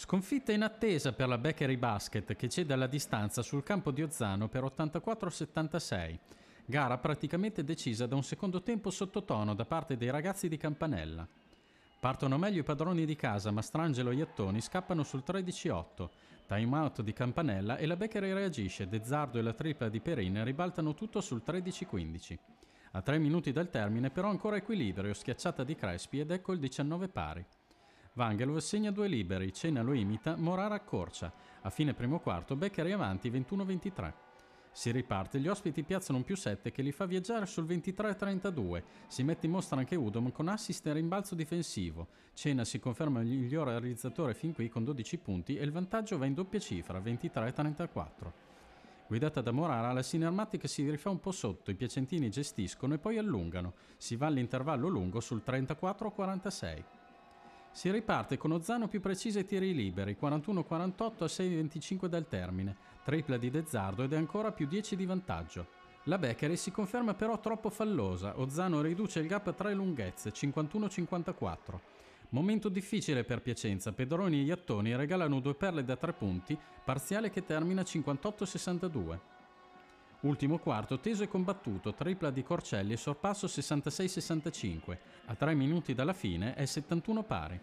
Sconfitta in attesa per la Beckery Basket che cede alla distanza sul campo di Ozzano per 84-76. Gara praticamente decisa da un secondo tempo sottotono da parte dei ragazzi di Campanella. Partono meglio i padroni di casa, ma Strangelo e Iattoni scappano sul 13-8. Time out di Campanella e la Beckery reagisce, De Zardo e la tripla di Perin ribaltano tutto sul 13-15. A tre minuti dal termine però ancora equilibrio, schiacciata di Crespi ed ecco il 19 pari. Vangelov segna due liberi, Cena lo imita, Morara accorcia. A fine primo quarto Becker è avanti 21-23. Si riparte, gli ospiti piazzano un più 7 che li fa viaggiare sul 23-32. Si mette in mostra anche Udom con assist e rimbalzo difensivo. Cena si conferma il miglior realizzatore fin qui con 12 punti e il vantaggio va in doppia cifra, 23-34. Guidata da Morara, la Cinermatic si rifà un po' sotto, i piacentini gestiscono e poi allungano. Si va all'intervallo lungo sul 34-46. Si riparte con Ozzano più precise e tiri liberi, 41-48 a 6-25 dal termine, tripla di Dezzardo ed è ancora più 10 di vantaggio. La Beccheri si conferma però troppo fallosa, Ozzano riduce il gap a tre lunghezze, 51-54. Momento difficile per Piacenza, Pedroni e Iattoni regalano due perle da tre punti, parziale che termina 58-62. Ultimo quarto teso e combattuto, tripla di Corcelli e sorpasso 66-65. A 3 minuti dalla fine è 71 pari.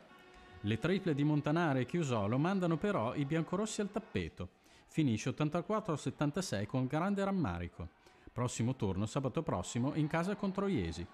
Le triple di Montanare e Chiusolo mandano però i biancorossi al tappeto. Finisce 84-76 con grande rammarico. Prossimo turno sabato prossimo in casa contro Iesi.